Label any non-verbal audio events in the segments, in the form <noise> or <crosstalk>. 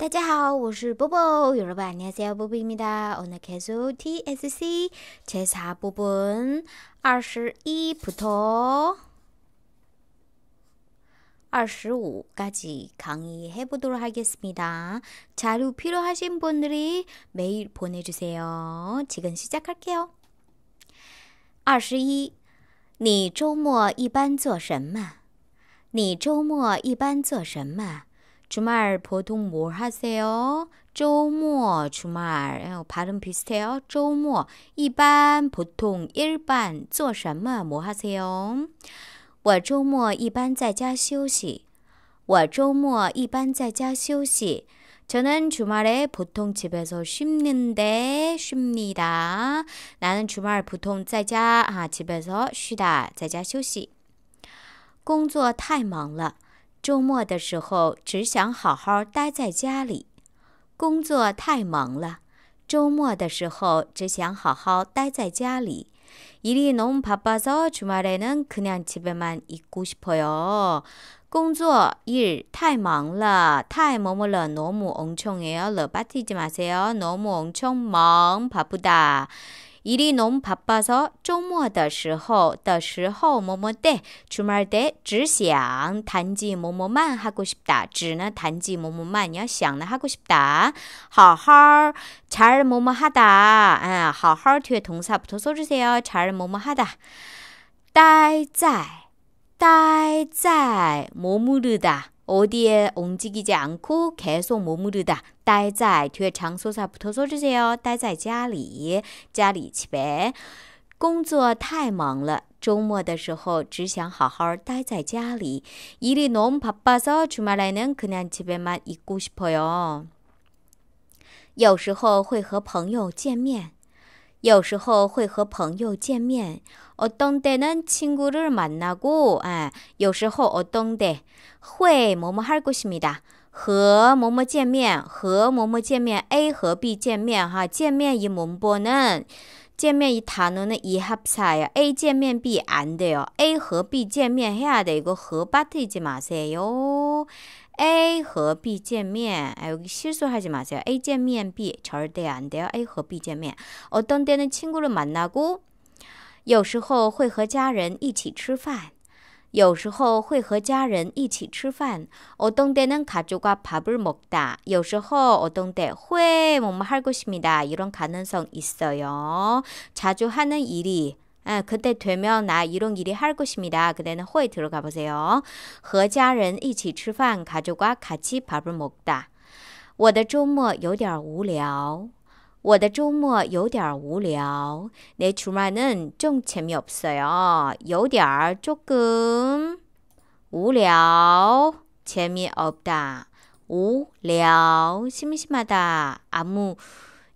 大家好，我是波波。여러분안녕하세요보보입니다 오늘 계속 TSC 제 4부분 21부터 25까지 강의해 보도록 하겠습니다. 자료 필요하신 분들이 메일 보내주세요. 지금 시작할게요. 21. 你周末一般做什么？你周末一般做什么？ 주말 보통 뭘 어, 뭐 하세요? 조모 주말 발음 비슷해요. 조모 일반 보통 일반 做什么뭐 하세요? 我周末一般在家休息.我周末一般在家休息. 저는 주말에 보통 집에서 쉬는데 쉽니다. 나는 주말 보통 在家 아, 집에서 쉬다. 在家休息.工作太忙了.周末的时候只想好好待在家里，工作太忙了。周末的时候只想好好待在家里，일이너무바빠서주말에는그냥집에만있고싶어요工作日太忙了，太忙了，너무엄청요네빠지지마세요너무엄청忙，怕不哒。 일이 너무 바빠서 조모的时候的时候 뭐뭐 때 주말 때只想 단지 뭐뭐만 하고 싶다. 只는 단지 뭐뭐만이야. 想는 하고 싶다. 好好잘 뭐뭐 하다. 아, 好好 뒤에 동사 부터 써주세요. 잘 뭐뭐 하다. 待在待在머무르다. 어디에 움직이지 않고 계속 머무르다. 待在 뒤에 장소사 붙어서 주세요. 待在家里,家里 집에. 工作太忙了.周末的时候只想好好待在家里. 일이 너무 바빠서 주말에는 그냥 집에만 있고 싶어요. 有时候会和朋友见面. 有时候会和朋友见面，어떤때는친구를만나 고， 哎，有时候어떤때会뭐뭐할것입니다。 아， 和某某见面，和某某见面，A 和 B 见面哈，见面이 문법은见面이 단는이합사예 A见面 B 안 돼요. A 和 B见面해야 돼. 이和바트이지 마세요. A 和 B 见面. 아, 여기 실수하지 마세요. A见面, B 절대 안 돼요. A 和 B 见面. 어떤 때는 친구를 만나고 有时候会和家人一起吃饭.有时候会和家人一起吃饭. 어떤 때는 가족과 밥을 먹다. 有时候 어떤 때 회, 뭐뭐 뭐 할 것입니다. 이런 가능성 있어요. 자주 하는 일이 아, 그때 되면 나 이런 일이 할 것입니다. 그때는 호 들어가 보세요. 和家人一起吃饭 가족과 같이 밥을 먹다. 我的周末有点无聊.我的周末有点无聊.내 주말은 좀 재미없어요. 有点 조금 无聊 재미없다. 无聊 심심하다. 아무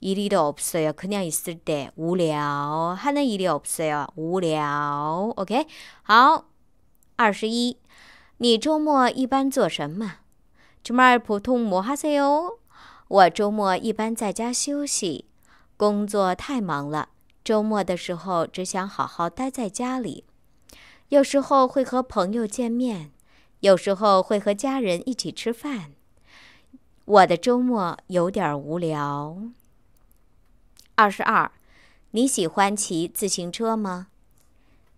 일일이없어요그냥있을때无聊하는일이없어요无聊 OK? 好二十一你周末一般做什么주말에普通뭐하세요我周末一般在家休息，工作太忙了。周末的时候只想好好待在家里。有时候会和朋友见面，有时候会和家人一起吃饭。我的周末有点无聊。二十二，你喜欢骑自行车吗？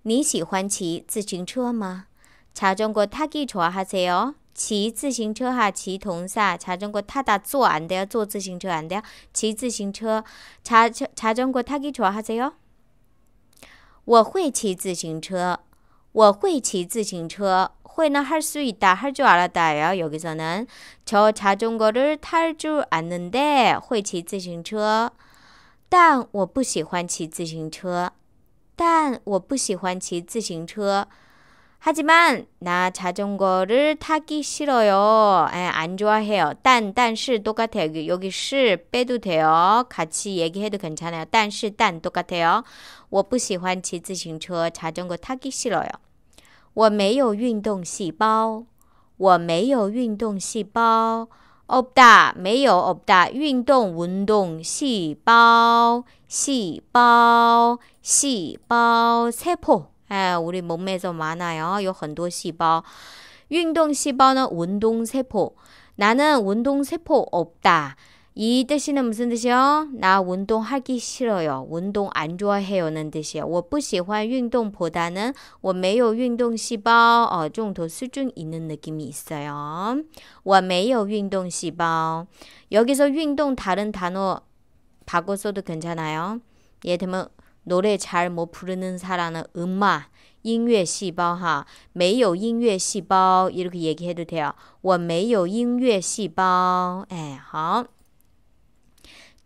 你喜欢骑自行车吗？查中国他给说哈子哟，骑自行车哈骑同下查中国他咋坐？俺得要坐自行车，俺得要骑自行车。查查中国他给说哈子哟。我会骑自行车，我会骑自行车。会那哈属于大哈句阿拉大哟。여기서는저자전거를탈줄아는 데， 会骑自行车。但我不喜欢骑自行车。但我不喜欢骑自行车。하지만나자전거를타기싫어 요。 哎，안좋아해但但是똑같아 요。 여기是빼도돼 요。 같이얘기해도괜찮但是但똑같아 요。 我不喜欢骑自行车，자전거타기싫어 요。 我没有运动细胞。我没有运动细胞 없다, 没有 없다. 运动운동细胞细胞细胞세포 아, 우리 몸에서 많아요. 有很多细胞.운동细胞 운동 세포. 나는 운동 세포 없다. 이 뜻이는 무슨 뜻이요? 나 운동하기 싫어요. 운동 안 좋아해요는 뜻이에요. 我不喜欢运动보다는 我没有运动细胞 어, 좀더 수준 있는 느낌이 있어요. 我没有运动细胞 여기서 운동 다른 단어 바꿔 써도 괜찮아요. 예를 들면 노래 잘 못 부르는 사람은 음악 音乐细胞哈，没有音乐细胞 이렇게 얘기해도 돼요. 我没有音乐细胞。哎，好。 어.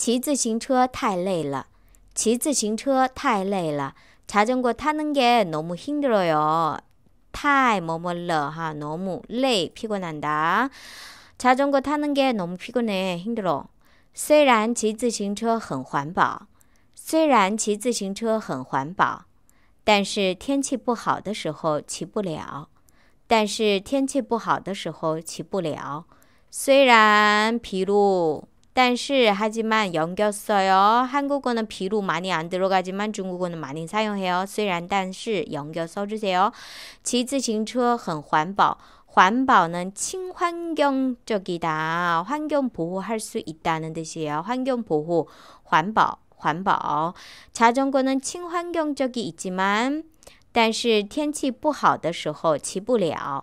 骑自行车太累了，骑自行车太累了。查中过他能个，那么听的了哟，太么么了哈，那么累，屁股难打。查中过他能个，那么屁股呢，听的了。虽然骑自行车很环保，虽然骑自行车很环保，但是天气不好的时候骑不了，但是天气不好的时候骑不了。虽然皮路。但是 하지만 연겼어요. 한국어는 비로 많이 안 들어가지만 중국어는 많이 사용해요. 虽然但是 연결 써주세요. 骑自行车很环保.환 b ả 친환경적이다. 환경 보호할 수 있다는 뜻이에요. 환경 보호, 환bảo 자전거는 친환경적이 있지만, 但是天气不好的时候骑不了。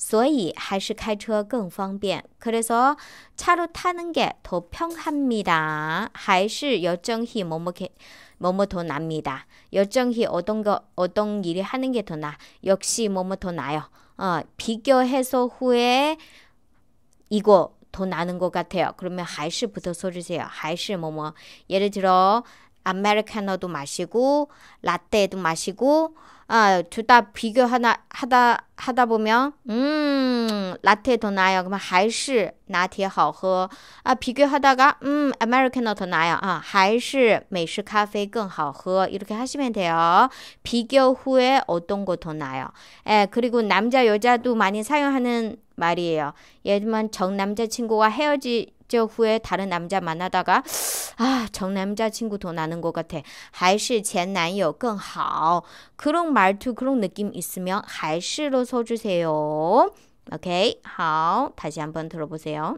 所以还是开车更方便。그래서차로타는게 더 편합니다. 还是열정히뭐뭐게 뭐뭐 더 납니다. 열정히 어떤 거 어떤 일이 하는 게 더 나. 역시 뭐뭐 더 나요. 어, 비교해서 후에 이거 더 나는 것 같아요. 그러면 还是부터 써주세요. 还是 뭐뭐 예를 들어 아메리카노도 마시고 라떼도 마시고 아, 둘 다 비교 하나 하다 하다 보면 음, 라테더 나아요. 그러면 还시 나티에 好喝. 아, 비교하다가 음, 아메리카노 더나요 아, 还是美式咖啡更好喝. 이렇게 하시면 돼요. 비교 후에 어떤 거 더나요 예, 그리고 남자 여자도 많이 사용하는 말이에요. 예전 정 남자친구와 헤어지 저 후에 다른 남자 만나다가 아, 정 남자친구 더 나는 것 같아. 还是前男友更好. 그런 말투 그런 느낌 있으면 还是로 써 주세요. 오케이. 好. 다시 한번 들어보세요.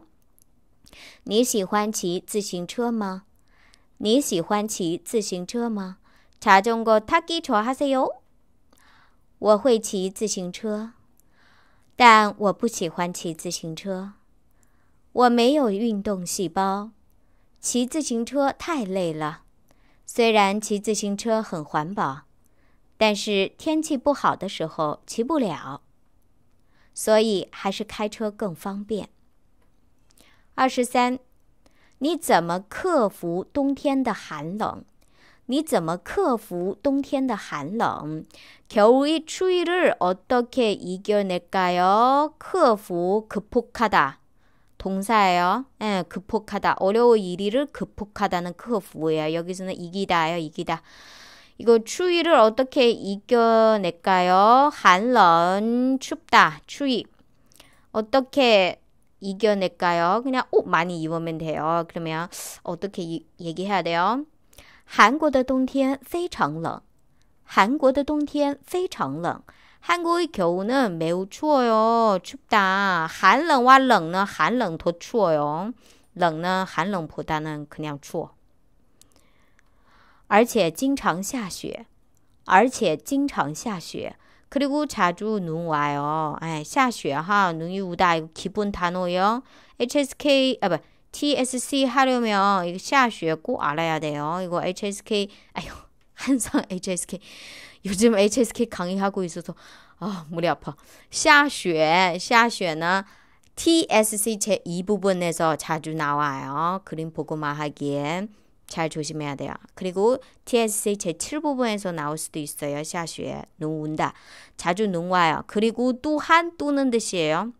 你喜欢骑自行车吗?你喜欢骑自行车吗? 자전거 타기 좋아하세요? 我会骑自行车。但我不喜欢骑自行车，我没有运动细胞，骑自行车太累了。虽然骑自行车很环保，但是天气不好的时候骑不了，所以还是开车更方便。二十三，你怎么克服冬天的寒冷？ 你怎么克服冬天的寒冷？겨울의추위를어떻게이겨낼까요克服, 극복하다. 동사예요. 예, 극복하다. 어려운 일을 극복하다는克服예요. 여기서는 이기다요 이기다. 이거 추위를 어떻게 이겨낼까요? 한런 춥다. 추위. 어떻게 이겨낼까요? 그냥 옷 많이 입으면 돼요. 그러면 어떻게 이, 얘기해야 돼요? 韩国的冬天非常冷，韩国的冬天非常冷。韩国气候呢没有错哟，出大寒冷哇冷呢，寒冷都错哟，冷呢寒冷不大呢，肯定错。而且经常下雪，而且经常下雪，可里古查住侬话哦，哎下雪哈，侬有五大基本套路哟。H S K 啊不。TSC 하려면 이거 下学꼭 알아야 돼요. 이거 HSK 아유 항상 <laughs> HSK 요즘 HSK 강의하고 있어서 아 머리 아파. 下学下学는 TSC 제 2부분에서 자주 나와요. 그림 보고만 하기에 잘 조심해야 돼요. 그리고 TSC 제 7부분에서 나올 수도 있어요. 下学눈 운다. 자주 눈 와요. 그리고 또 한 또는 뜻이에요.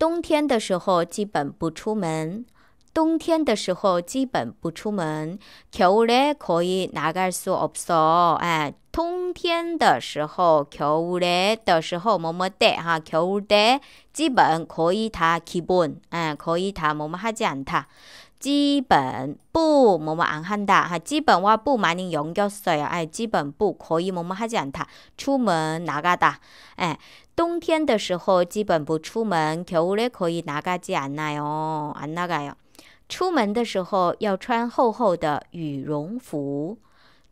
冬天的时候基本不出门，冬天的时候基本不出门。跳舞嘞可以哪个说哦不哎，冬天的时候跳舞嘞的时候么么哒哈跳舞的，基本可以他基本哎，可以他么么哈子安他。基本不么么安汉哒哈，基本我不买恁用着使啊，哎，基本不可以么么哈讲安他。出门哪噶哒？哎，冬天的时候基本不出门，屋内可以哪噶子安哪样？安哪噶样？出门的时候要穿厚厚的羽绒服。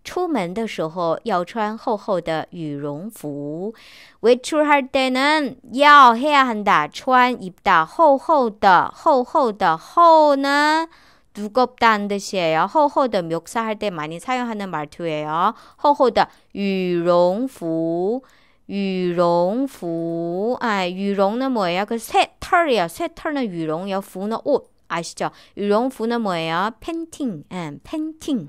出门的时候要穿厚厚的羽绒服。외출할 때는 야 해야 한다. 穿 입다.厚厚的 厚厚的 厚는 두껍다는 뜻이에요. 허허더 묘사할 때 많이 사용하는 말투예요. 허허더 유롱후 유롱후 아 유롱은 뭐예그새 털이요. 그 새 털은 유롱이요. 후옷 아시죠? 유롱후는 뭐예 팬팅 음, 팬팅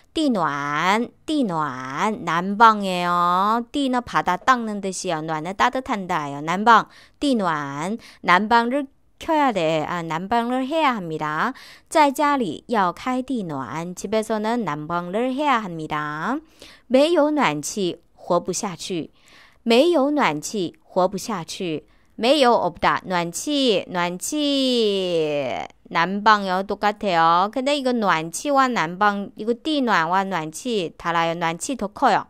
띠暖, 띠暖, 난방이에요. 띠는 바다 닦는 뜻이 暖은 따뜻한다요. 난방, 띠暖, 난방을 켜야 돼. 아, 난방을 해야 합니다. 在家里要开地暖. 집에서는 난방을 해야 합니다. 没有暖气活不下去.没有暖气活不下去.没有 없다. 暖气,暖气 난방요 똑같아요. 근데 이건 暖치와 난방 이거 地暖와 난치 달라요. 난치 더 커요.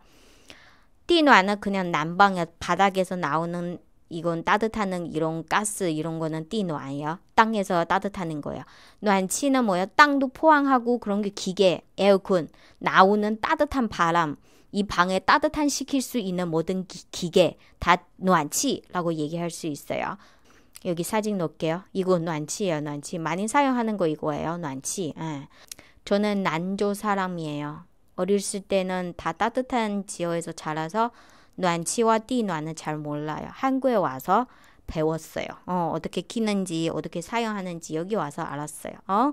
地暖은 그냥 난방에 바닥에서 나오는 이건 따뜻하는 이런 가스 이런 거는 地暖이요. 땅에서 따뜻하는 거예요. 난치는 뭐예요? 땅도 포함하고 그런 게 기계, 에어컨 나오는 따뜻한 바람 이 방에 따뜻한 시킬 수 있는 모든 기, 기계 다난치라고 얘기할 수 있어요. 여기 사진 놓을게요. 이거 난치예요, 난치. 많이 사용하는 거 이거예요, 난치. 예. 저는 난조 사람이에요. 어렸을 때는 다 따뜻한 지역에서 자라서 난치와 띠난은 잘 몰라요. 한국에 와서 배웠어요. 어, 어떻게 키는지, 어떻게 사용하는지 여기 와서 알았어요. 어?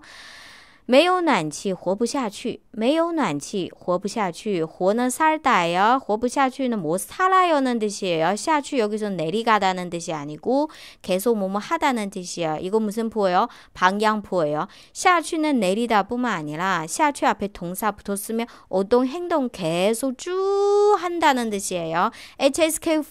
没有暖气活不下去，没有暖气活不下去，活는살다요活不下去,는못살아요는 뜻이에요. 下去 여기서 내리가다는 뜻이 아니고 계속 뭐뭐 하다는 뜻이에요. 이거 무슨 포예요? 방향포예요. 下去는 내리다뿐만 아니라 下去 앞에 동사 붙었으면 어떤 행동 계속 쭉 한다는 뜻이에요. HSK 5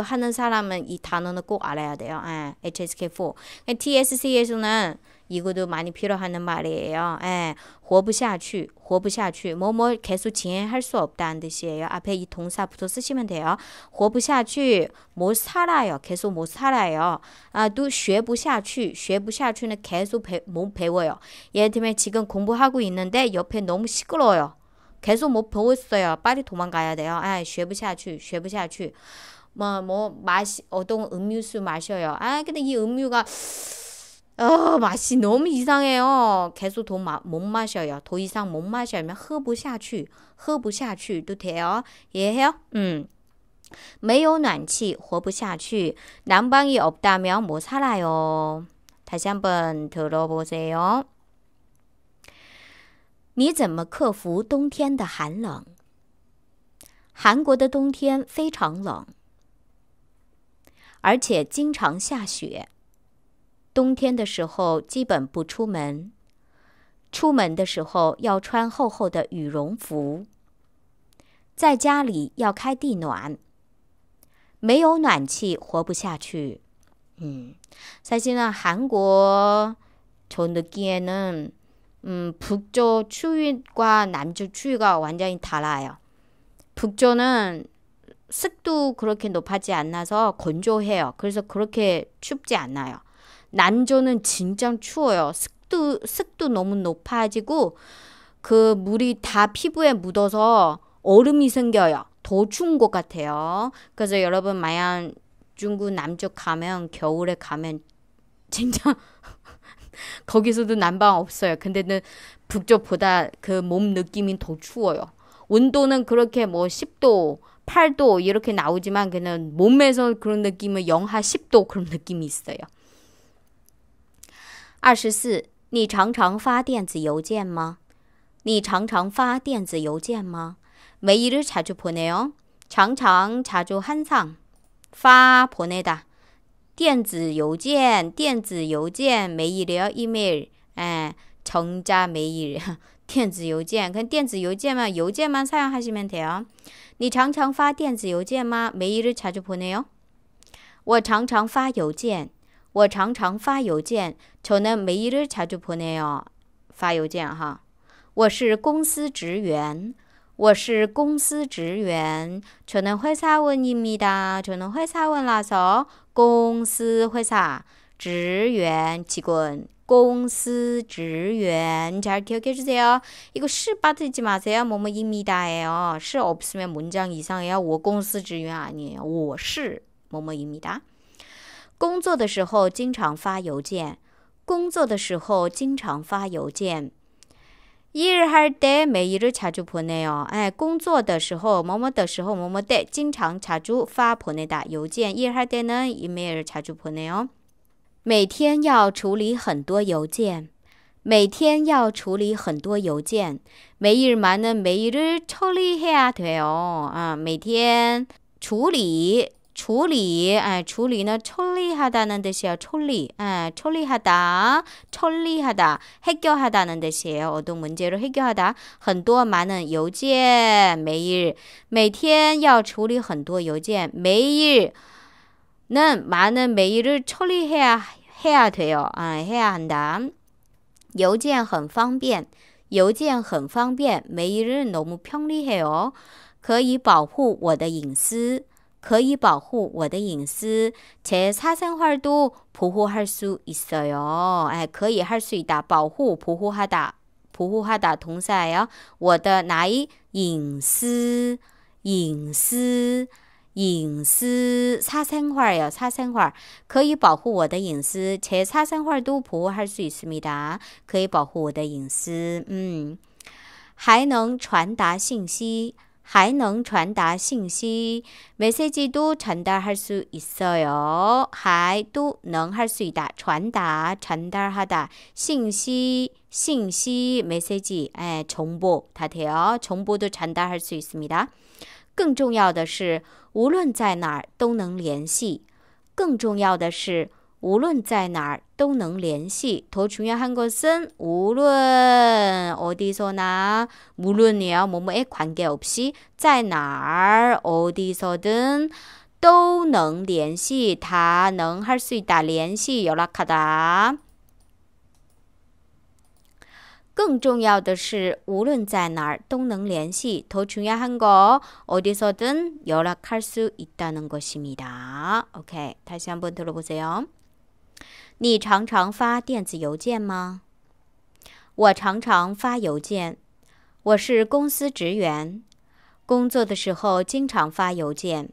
하는 사람은 이 단어는 꼭 알아야 돼요. HSK4. 예， TSC에서는 이것도 많이 필요하는 말이에요. 예, 活不下去,活不下去. 뭐뭐 계속 진행할 수 없다는 뜻이에요. 앞에 이 동사 붙어 쓰시면 돼요. 活不下去,못 살아요. 계속 못 살아요. 아, 또 学不下去,学不下去는 계속 배, 못 배워요. 예를 들면 지금 공부하고 있는데 옆에 너무 시끄러워요. 계속 못 배웠어요. 빨리 도망가야 돼요. 아, 学不下去,学不下去. 뭐, 뭐, 마시, 어떤 음료수 마셔요. 아, 근데 이 음료가 哦，맛이너무이상해요계속더막몽맛이더이상몽맛이면하기힘들어요하기힘들어요더태워요예요음매일난방이없다면못살아요다섯번더럽지요어떻게겨울을보내는지한국의겨울은매우추운날씨를가冬天的时候基本不出门，出门的时候要穿厚厚的羽绒服，在家里要开地暖，没有暖气活不下去。嗯，三星呢，韩国저느낌에는음북쪽추위과남쪽추위가완전히달아요북쪽은습도그렇게높아지않나서건조해요그래서그렇게춥지않아요 난조는 진짜 추워요. 습도 습도 너무 높아지고 그 물이 다 피부에 묻어서 얼음이 생겨요. 더 추운 것 같아요. 그래서 여러분 마얀 중국 남쪽 가면 겨울에 가면 진짜 <laughs> 거기서도 난방 없어요. 근데는 북쪽보다 그 몸 느낌이 더 추워요. 온도는 그렇게 뭐 10도, 8도 이렇게 나오지만 그냥 몸에서 그런 느낌은 영하 10도 그런 느낌이 있어요. 二十四，你常常发电子邮件吗？你常常发电子邮件吗？每一日才就铺内哦，常常才就很长，发铺内的电子邮件，电子邮件，每一日 email，哎，成家每一日 <laughs> 电子邮件，看电子邮件嘛，邮件嘛，啥样还是面条？你常常发电子邮件吗？每一日才就铺内哦，我常常发邮件。我常常发邮件，就那每一日才就破那哦，发邮件哈。我是公司职员，我是公司职员，就那会啥问你咪哒？就那会啥问那啥？公司会啥？职员几个？公司职员，你才是 QQ 之才哦。一个十八岁起码才要某某一咪哒哎哦，是二十岁文章以上要我公司职员啊你？我是某某一咪哒。工作的时候经常发邮件，工作的时候经常发邮件。一日还得每一日查住破内哦，哎，工作的时候，某某的时候，某某的，经常查住发破内的邮件，一日还得能一每日查住破内哦。每天要处理很多邮件，每天要处理很多邮件，每日忙的每日处理下多哦，啊，每天处理。处理, 아, 处理는 처리하다는 뜻이에요. 처리, 아, 처리하다, 처리하다, 해결하다는 뜻이에요. 어떤 문제를 해결하다. 很多 많은 邮件 매일 每天要处理很多邮件 매일는 많은 메일을 처리해야 해야 돼요. 아, 해야 한다. 邮件很方便,邮件很方便. 메일은 너무 편리해요. 可以保护我的隐私.可以保护我的隐私，且插声话都保护哈数意思哟。哎，可以哈数一哒，保护保护哈哒，保护哈哒同噻哟。我的哪一隐私？隐私？隐私？插声话哟，插声话可以保护我的隐私，且插声话都保护哈数思没哒？可以保护我的隐私，嗯，还能传达信息。还能传达信息 m e s s 都传达还是意思哟，还都能还是打传达传达哈达信息信息 message 哎，重播，它对呀，情报都传达哈，所以是。更重要的是，无论在哪儿都能联系。更重要的是。 无论在哪儿都能联系.더 중요한 것은 无论 어디서나 물론이요 뭐뭐에 관계없이 在哪儿 어디서든 都能联系, 다能 할수 있다, 联系 연락하다. 更重要的是，无论在哪儿都能联系。더중요한거어디서든연락할수있다는것입니다。OK, 다시한번들어보세요 你常常发电子邮件吗？我常常发邮件。我是公司职员，工作的时候经常发邮件。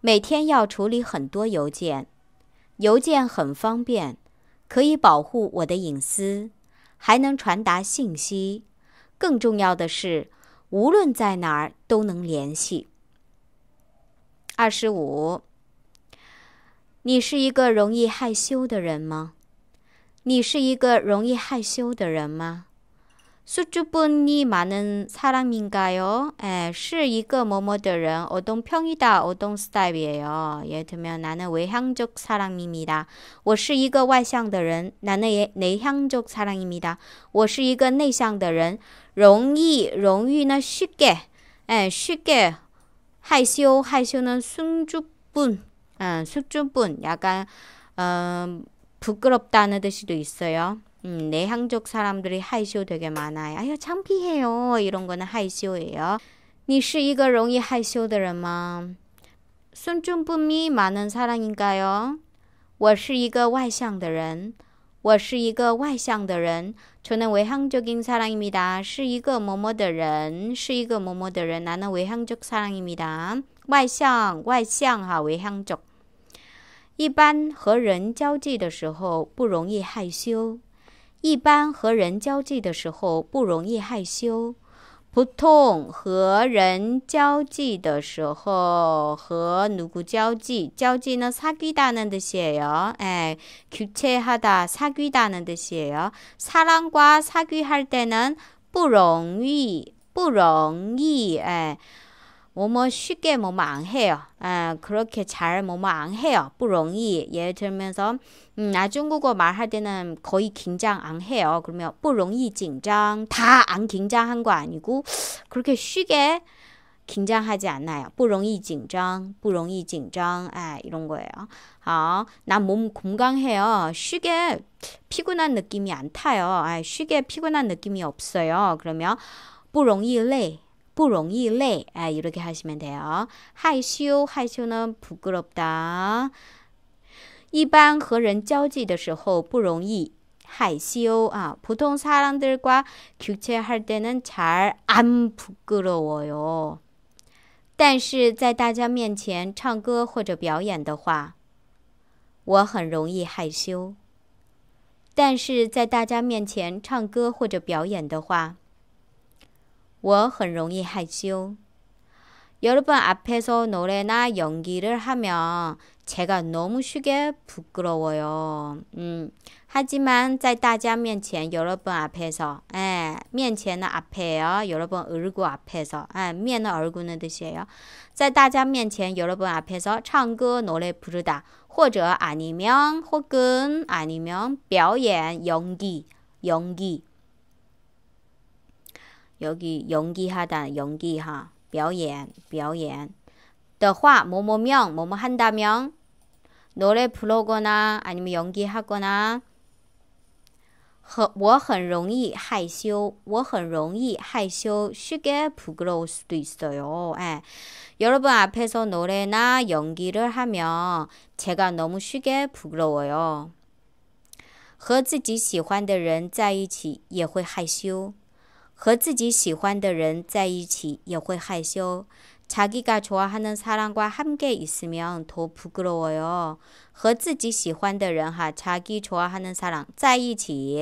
每天要处理很多邮件，邮件很方便，可以保护我的隐私，还能传达信息。更重要的是，无论在哪儿都能联系。二十五。你是一个容易害羞的人吗？你是一个容易害羞的人吗？ 수줍음이 많은 사람인가요? 에, 是一个 뭐뭐들은 어떤 평이다, 어떤 스타일이에요. 예를 들면 나는 외향적 사람입니다. 我是一个外向的人. 나는 예, 내향적 사람입니다. 我是一个 내향的人. 容易, 容易는 쉽게, 에, 쉽게. 害羞, 害羞는 수줍음. 어, 숙주뿐 약간 어, 부끄럽다는 뜻이도 있어요. 음, 내향적 사람들이 하이쇼 되게 많아요. 아유 창피해요. 이런 거는 하이쇼예요. 你是一个容易害羞的人吗? 순준쁨이 많은 사람인가요? 我是一个外向的人.我是一个外向的人. 저는 외향적인 사람입니다. 是一个뭐뭐的人.是一个뭐뭐的人. 나는 외향적 사람입니다. 外向,外向 하, 외향적. 一般和人交际的时候不容易害羞，一般和人交际的时候不容易害羞，普通和人交际的时候和누구交际交际呢사귀다는뜻이에 요， 哎，교체하다사귀다는뜻이에 요， 사람과사귀할不容易，不容易，哎。 뭐뭐 쉽게 뭐뭐 안 해요. 아, 그렇게 잘 뭐뭐 안 해요. 不容易. 예를 들면서 음, 나 중국어 말할 때는 거의 긴장 안 해요. 그러면 不容易 긴장 다 안 긴장한 거 아니고 그렇게 쉽게 긴장하지 않아요. 不容易 긴장, 不容易 긴장. 아, 이런 거예요. 아, 나몸 건강해요. 쉽게 피곤한 느낌이 안 타요. 아, 쉽게 피곤한 느낌이 없어요. 그러면 不容易累.不容易累，哎，여러개하시면돼 요。 害羞，害羞呢，부끄럽 다。 一般和人交际的时候不容易害羞啊，普通사람들과교제할때는잘안부끄러워 요。 但是在大家面前唱歌或者表演的话，我很容易害羞。但是在大家面前唱歌或者表演的话。 我很容易害羞。여러분 앞에서 노래나 연기를 하면 제가 너무 쉽게 부끄러워요. 음, 하지만 在大家面前 여러분 앞에서 에, 예, 面前은 앞에요. 여러분 얼굴 앞에서 에, 面은 얼굴은 뜻이에요. 在大家面前 여러분 앞에서 唱歌 노래 부르다 或者 아니면 혹은 아니면 表演 연기 연기 여기 연기하다, 연기하, 表演,表演.的화 뭐뭐명, 뭐뭐 한다면 노래 부르거나 아니면 연기하거나 我很容易害羞,我很容易害羞, 쉽게 부끄러울 수도 있어요. 예. 여러분 앞에서 노래나 연기를 하면 제가 너무 쉽게 부끄러워요. 和自己喜欢的人在一起也会害羞。和自己喜欢的人在一起也会害羞。자기가좋아하는사람과함께있으면더부끄러워 요。 和自己喜欢的人哈，자기좋아하는사람在一起，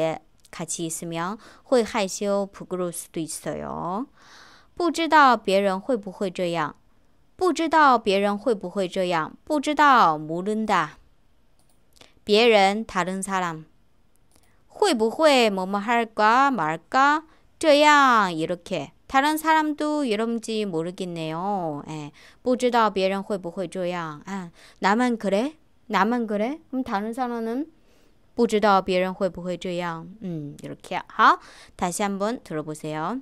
같이있으면会害羞，부끄러워서있어 요。 不知道别人会不会这样？不知道别人会不会这样？不知道무른 다。 别人다른사람会不会某某할까말 까？ 这样 이렇게 다른 사람도 이런지 모르겠네요. 예, 不知道别人会不会这样. 아, 나만 그래? 나만 그래? 그럼 다른 사람은 不知道别人会不会这样. 음, 이렇게. 好, 다시 한번 들어보세요.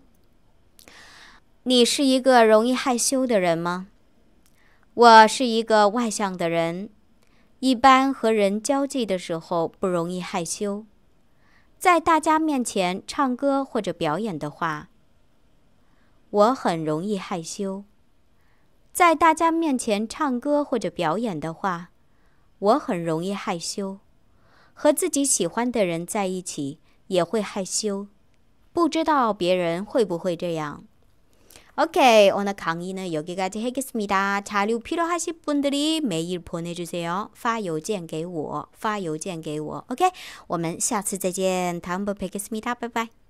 你是一个容易害羞的人吗？我是一个外向的人，一般和人交际的时候不容易害羞。在大家面前唱歌或者表演的话，我很容易害羞。在大家面前唱歌或者表演的话，我很容易害羞。和自己喜欢的人在一起也会害羞，不知道别人会不会这样。 오케이, 오늘 강의는 여기까지 하겠습니다. 자료 필요하실 분들이 메일 보내주세요. 发邮件给我,发邮件给我. 오케이, 我们下次再见. 다음번 뵙겠습니다. 바이바이.